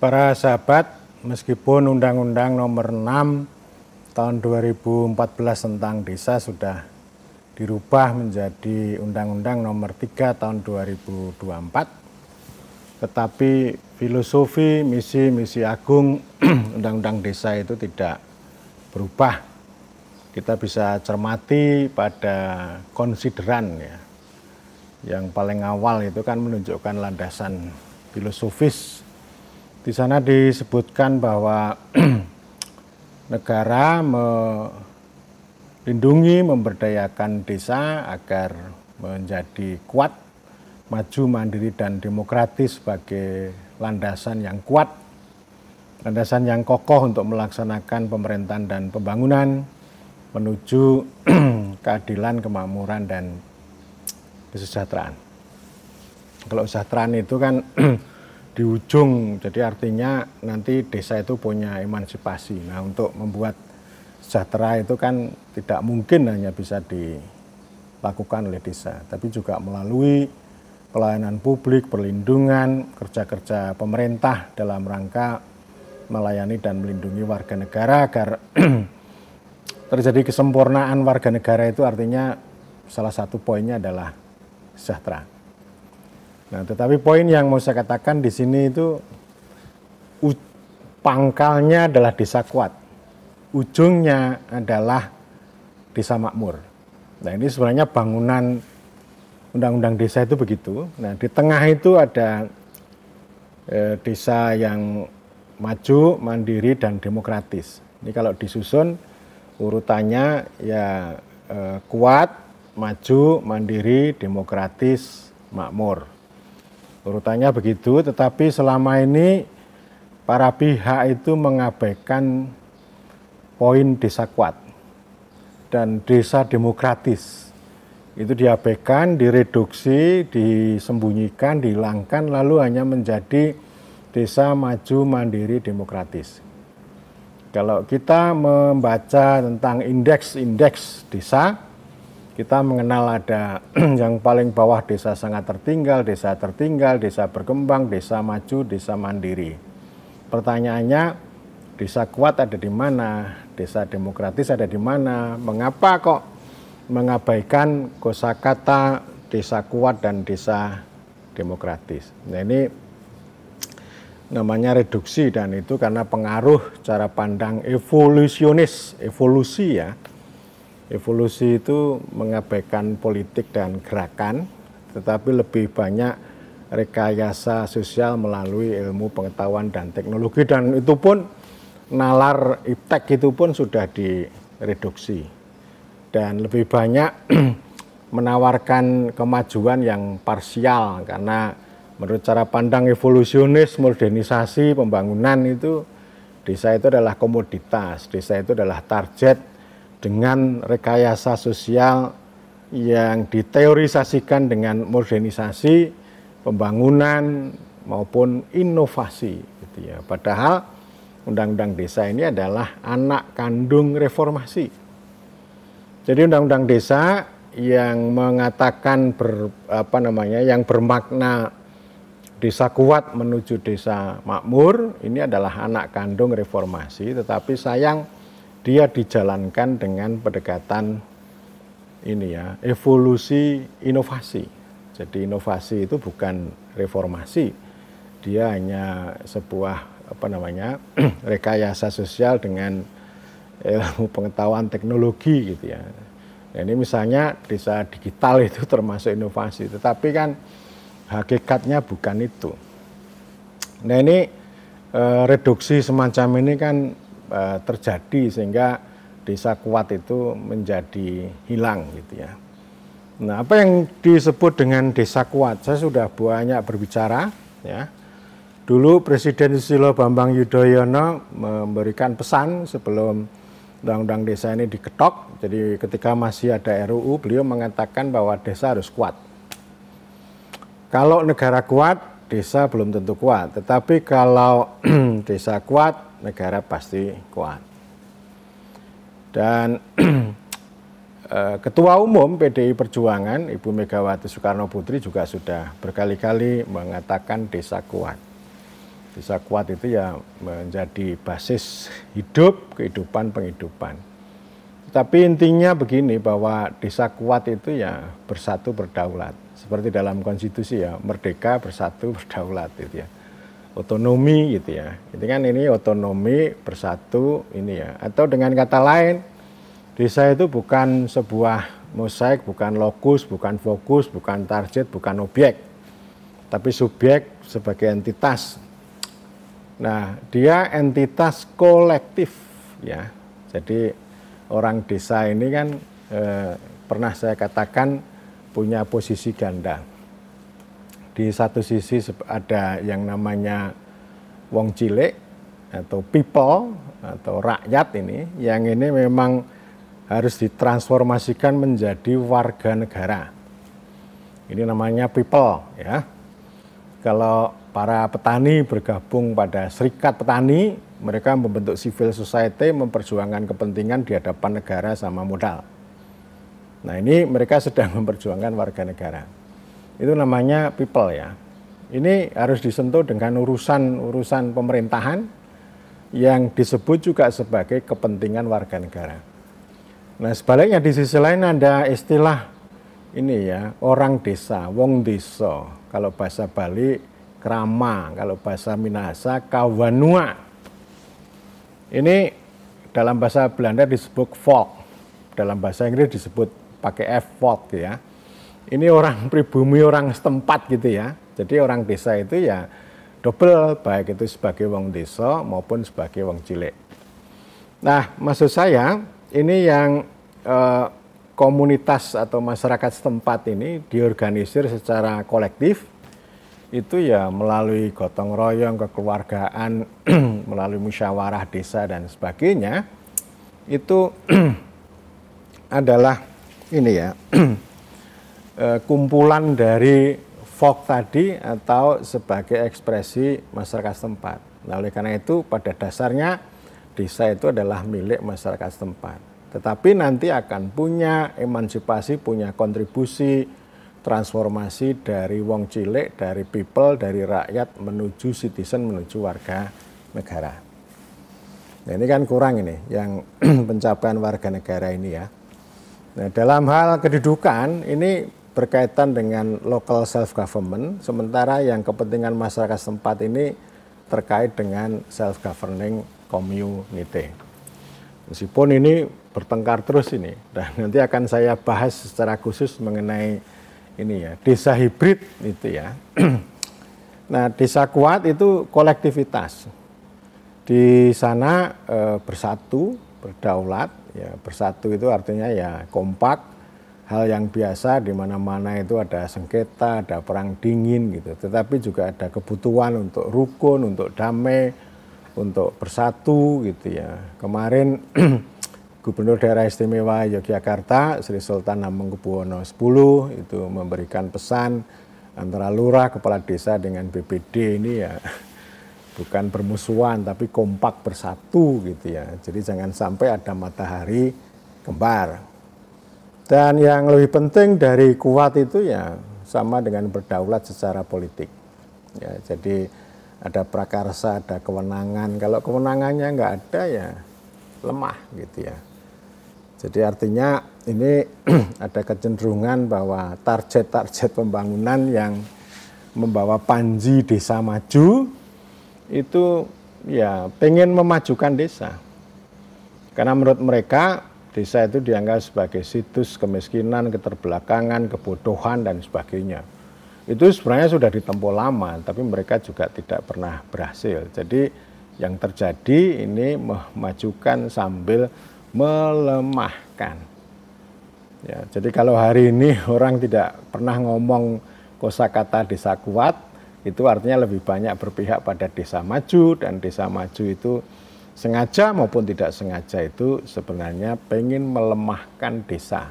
Para sahabat, meskipun Undang-Undang Nomor 6 tahun 2014 tentang desa sudah dirubah menjadi Undang-Undang Nomor 3 tahun 2024, tetapi filosofi misi-misi agung Undang-Undang Desa itu tidak berubah. Kita bisa cermati pada konsideran ya, yang paling awal itu kan menunjukkan landasan filosofis di sana disebutkan bahwa negara melindungi, memberdayakan desa agar menjadi kuat, maju, mandiri, dan demokratis sebagai landasan yang kuat, landasan yang kokoh untuk melaksanakan pemerintahan dan pembangunan menuju keadilan, kemakmuran, dan kesejahteraan. Kalau kesejahteraan itu kan di ujung. Jadi artinya nanti desa itu punya emansipasi. Nah untuk membuat sejahtera itu kan tidak mungkin hanya bisa dilakukan oleh desa, tapi juga melalui pelayanan publik, perlindungan, kerja-kerja pemerintah dalam rangka melayani dan melindungi warga negara agar terjadi kesempurnaan warga negara itu artinya salah satu poinnya adalah sejahtera. Nah, tetapi poin yang mau saya katakan di sini itu pangkalnya adalah desa kuat, ujungnya adalah desa makmur. Nah, ini sebenarnya bangunan undang-undang desa itu begitu. Nah, di tengah itu ada eh, desa yang maju, mandiri dan demokratis. Ini kalau disusun urutannya ya eh, kuat, maju, mandiri, demokratis, makmur. Urutannya begitu, tetapi selama ini para pihak itu mengabaikan poin desa kuat dan desa demokratis. Itu diabaikan, direduksi, disembunyikan, dihilangkan, lalu hanya menjadi desa maju mandiri demokratis. Kalau kita membaca tentang indeks-indeks desa, kita mengenal ada yang paling bawah desa sangat tertinggal, desa tertinggal, desa berkembang, desa maju, desa mandiri. Pertanyaannya, desa kuat ada di mana? Desa demokratis ada di mana? Mengapa kok mengabaikan kosakata desa kuat dan desa demokratis? Nah ini namanya reduksi dan itu karena pengaruh cara pandang evolusionis, evolusi ya Evolusi itu mengabaikan politik dan gerakan, tetapi lebih banyak rekayasa sosial melalui ilmu pengetahuan dan teknologi dan itu pun nalar iptek itu pun sudah direduksi dan lebih banyak menawarkan kemajuan yang parsial karena menurut cara pandang evolusionis modernisasi pembangunan itu desa itu adalah komoditas desa itu adalah target dengan rekayasa sosial yang diteorisasikan dengan modernisasi pembangunan maupun inovasi gitu ya. Padahal undang-undang desa ini adalah anak kandung reformasi. Jadi undang-undang desa yang mengatakan ber, apa namanya yang bermakna desa kuat menuju desa makmur ini adalah anak kandung reformasi tetapi sayang dia dijalankan dengan pendekatan ini ya, evolusi inovasi. Jadi inovasi itu bukan reformasi. Dia hanya sebuah apa namanya? rekayasa sosial dengan ilmu pengetahuan teknologi gitu ya. Nah, ini misalnya desa digital itu termasuk inovasi, tetapi kan hakikatnya bukan itu. Nah ini e, reduksi semacam ini kan Eh, terjadi sehingga desa kuat itu menjadi hilang gitu ya. Nah, apa yang disebut dengan desa kuat? Saya sudah banyak berbicara ya. Dulu Presiden Susilo Bambang Yudhoyono memberikan pesan sebelum undang-undang desa ini diketok. Jadi ketika masih ada RUU, beliau mengatakan bahwa desa harus kuat. Kalau negara kuat, desa belum tentu kuat. Tetapi kalau desa kuat, negara pasti kuat. Dan eh, Ketua Umum PDI Perjuangan Ibu Megawati Soekarno Putri juga sudah berkali-kali mengatakan desa kuat. Desa kuat itu ya menjadi basis hidup, kehidupan, penghidupan. Tapi intinya begini bahwa desa kuat itu ya bersatu berdaulat. Seperti dalam konstitusi ya, merdeka, bersatu, berdaulat itu ya otonomi gitu ya. Itu kan ini otonomi bersatu ini ya. Atau dengan kata lain, desa itu bukan sebuah mosaik, bukan lokus, bukan fokus, bukan target, bukan objek. Tapi subjek sebagai entitas. Nah, dia entitas kolektif ya. Jadi orang desa ini kan eh, pernah saya katakan punya posisi ganda di satu sisi ada yang namanya wong cilik atau people atau rakyat ini yang ini memang harus ditransformasikan menjadi warga negara. Ini namanya people ya. Kalau para petani bergabung pada serikat petani, mereka membentuk civil society memperjuangkan kepentingan di hadapan negara sama modal. Nah, ini mereka sedang memperjuangkan warga negara itu namanya people ya. Ini harus disentuh dengan urusan-urusan pemerintahan yang disebut juga sebagai kepentingan warga negara. Nah sebaliknya di sisi lain ada istilah ini ya, orang desa, wong desa. Kalau bahasa Bali, kerama Kalau bahasa Minahasa, kawanua. Ini dalam bahasa Belanda disebut folk. Dalam bahasa Inggris disebut pakai F folk ya ini orang pribumi, orang setempat gitu ya. Jadi orang desa itu ya double, baik itu sebagai wong desa maupun sebagai wong cilik. Nah, maksud saya ini yang eh, komunitas atau masyarakat setempat ini diorganisir secara kolektif itu ya melalui gotong royong, kekeluargaan, melalui musyawarah desa dan sebagainya. Itu adalah ini ya E, kumpulan dari folk tadi atau sebagai ekspresi masyarakat setempat. Nah, oleh karena itu pada dasarnya desa itu adalah milik masyarakat setempat. Tetapi nanti akan punya emansipasi, punya kontribusi transformasi dari wong cilik, dari people, dari rakyat menuju citizen, menuju warga negara. Nah, ini kan kurang ini yang pencapaian warga negara ini ya. Nah, dalam hal kedudukan ini berkaitan dengan local self government, sementara yang kepentingan masyarakat setempat ini terkait dengan self governing community. Meskipun ini bertengkar terus ini dan nanti akan saya bahas secara khusus mengenai ini ya, desa hibrid itu ya. nah, desa kuat itu kolektivitas. Di sana e, bersatu, berdaulat, ya bersatu itu artinya ya kompak, hal yang biasa di mana-mana itu ada sengketa, ada perang dingin gitu. Tetapi juga ada kebutuhan untuk rukun, untuk damai, untuk bersatu gitu ya. Kemarin Gubernur Daerah Istimewa Yogyakarta Sri Sultan Hamengkubuwono X itu memberikan pesan antara lurah, kepala desa dengan BPD ini ya bukan bermusuhan tapi kompak bersatu gitu ya. Jadi jangan sampai ada matahari kembar dan yang lebih penting dari kuat itu ya sama dengan berdaulat secara politik. Ya, jadi ada prakarsa, ada kewenangan. Kalau kewenangannya nggak ada ya lemah gitu ya. Jadi artinya ini ada kecenderungan bahwa target-target pembangunan yang membawa panji desa maju itu ya pengen memajukan desa. Karena menurut mereka Desa itu dianggap sebagai situs kemiskinan, keterbelakangan, kebodohan, dan sebagainya. Itu sebenarnya sudah ditempuh lama, tapi mereka juga tidak pernah berhasil. Jadi yang terjadi ini memajukan sambil melemahkan. Ya, jadi kalau hari ini orang tidak pernah ngomong kosakata desa kuat, itu artinya lebih banyak berpihak pada desa maju dan desa maju itu sengaja maupun tidak sengaja itu sebenarnya pengen melemahkan desa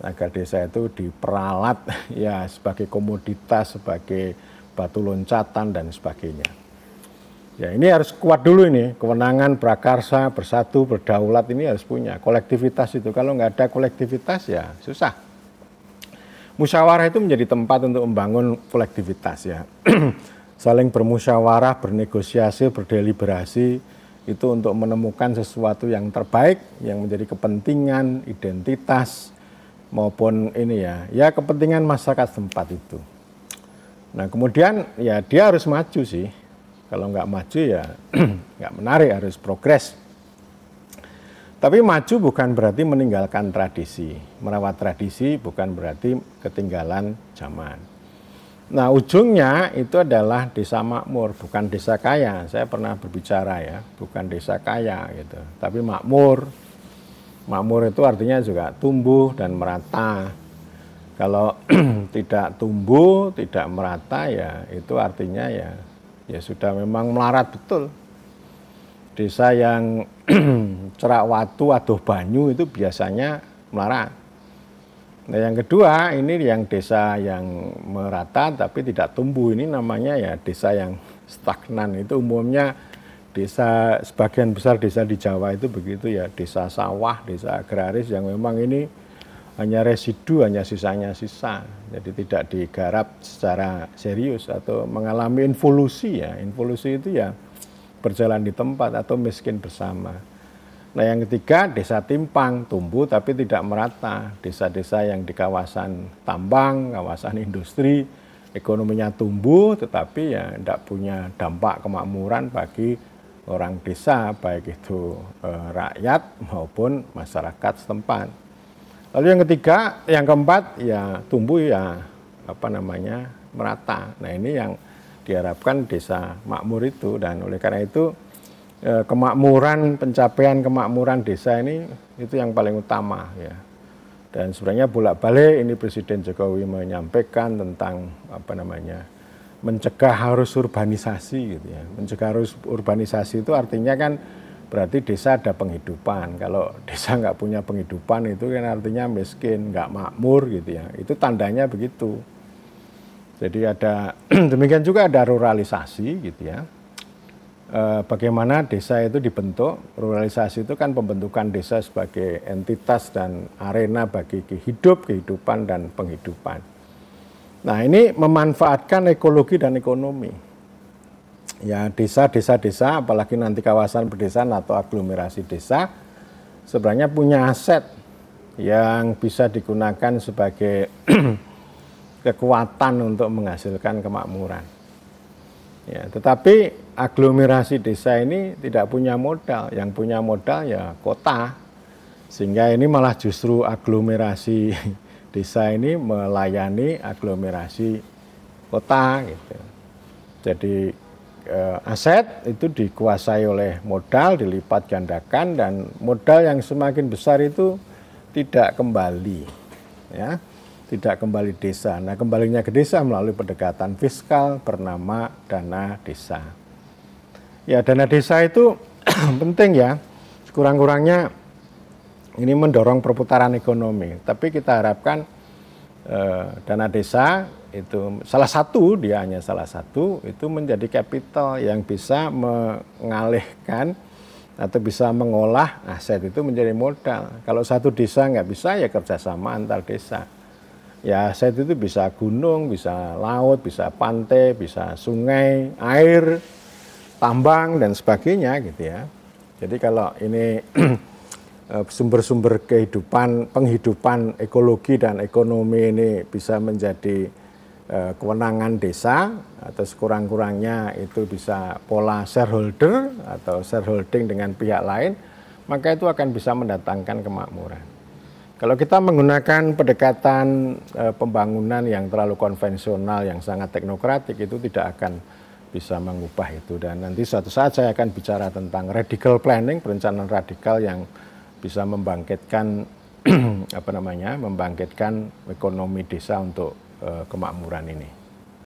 agar desa itu diperalat ya sebagai komoditas sebagai batu loncatan dan sebagainya ya ini harus kuat dulu ini kewenangan prakarsa bersatu berdaulat ini harus punya kolektivitas itu kalau nggak ada kolektivitas ya susah musyawarah itu menjadi tempat untuk membangun kolektivitas ya saling bermusyawarah bernegosiasi berdeliberasi itu untuk menemukan sesuatu yang terbaik yang menjadi kepentingan identitas maupun ini ya ya kepentingan masyarakat tempat itu nah kemudian ya dia harus maju sih kalau nggak maju ya nggak menarik harus progres tapi maju bukan berarti meninggalkan tradisi merawat tradisi bukan berarti ketinggalan zaman Nah ujungnya itu adalah desa makmur, bukan desa kaya. Saya pernah berbicara ya, bukan desa kaya gitu, tapi makmur. Makmur itu artinya juga tumbuh dan merata. Kalau tidak tumbuh, tidak merata ya itu artinya ya ya sudah memang melarat betul. Desa yang cerak watu, aduh banyu itu biasanya melarat Nah, yang kedua ini yang desa yang merata tapi tidak tumbuh ini namanya ya desa yang stagnan itu umumnya desa sebagian besar desa di Jawa itu begitu ya desa sawah desa agraris yang memang ini hanya residu hanya sisanya sisa jadi tidak digarap secara serius atau mengalami involusi ya involusi itu ya berjalan di tempat atau miskin bersama. Nah yang ketiga desa timpang tumbuh tapi tidak merata. Desa-desa yang di kawasan tambang, kawasan industri, ekonominya tumbuh tetapi ya tidak punya dampak kemakmuran bagi orang desa baik itu e, rakyat maupun masyarakat setempat. Lalu yang ketiga, yang keempat ya tumbuh ya apa namanya merata. Nah ini yang diharapkan desa makmur itu dan oleh karena itu ya, kemakmuran pencapaian kemakmuran desa ini itu yang paling utama ya. Dan sebenarnya bolak-balik ini Presiden Jokowi menyampaikan tentang apa namanya mencegah harus urbanisasi gitu ya. Mencegah harus urbanisasi itu artinya kan berarti desa ada penghidupan. Kalau desa nggak punya penghidupan itu kan artinya miskin, nggak makmur gitu ya. Itu tandanya begitu. Jadi ada demikian juga ada ruralisasi gitu ya. Eh, bagaimana desa itu dibentuk. Ruralisasi itu kan pembentukan desa sebagai entitas dan arena bagi kehidup, kehidupan, dan penghidupan. Nah ini memanfaatkan ekologi dan ekonomi. Ya desa-desa-desa, apalagi nanti kawasan pedesaan atau aglomerasi desa, sebenarnya punya aset yang bisa digunakan sebagai kekuatan untuk menghasilkan kemakmuran. Ya, tetapi aglomerasi desa ini tidak punya modal, yang punya modal ya kota. Sehingga ini malah justru aglomerasi desa ini melayani aglomerasi kota gitu. Jadi eh, aset itu dikuasai oleh modal, dilipat gandakan dan modal yang semakin besar itu tidak kembali ya, tidak kembali desa. Nah, kembalinya ke desa melalui pendekatan fiskal bernama dana desa. Ya, dana desa itu penting ya. sekurang kurangnya ini mendorong perputaran ekonomi. Tapi kita harapkan eh, dana desa itu salah satu dia hanya salah satu itu menjadi kapital yang bisa mengalihkan atau bisa mengolah aset itu menjadi modal. Kalau satu desa nggak bisa ya kerjasama antar desa. Ya aset itu bisa gunung, bisa laut, bisa pantai, bisa sungai, air, tambang dan sebagainya gitu ya. Jadi kalau ini eh, sumber-sumber kehidupan, penghidupan ekologi dan ekonomi ini bisa menjadi eh, kewenangan desa atau sekurang-kurangnya itu bisa pola shareholder atau shareholding dengan pihak lain, maka itu akan bisa mendatangkan kemakmuran. Kalau kita menggunakan pendekatan eh, pembangunan yang terlalu konvensional, yang sangat teknokratik, itu tidak akan bisa mengubah itu dan nanti suatu saat saya akan bicara tentang radical planning perencanaan radikal yang bisa membangkitkan apa namanya membangkitkan ekonomi desa untuk uh, kemakmuran ini.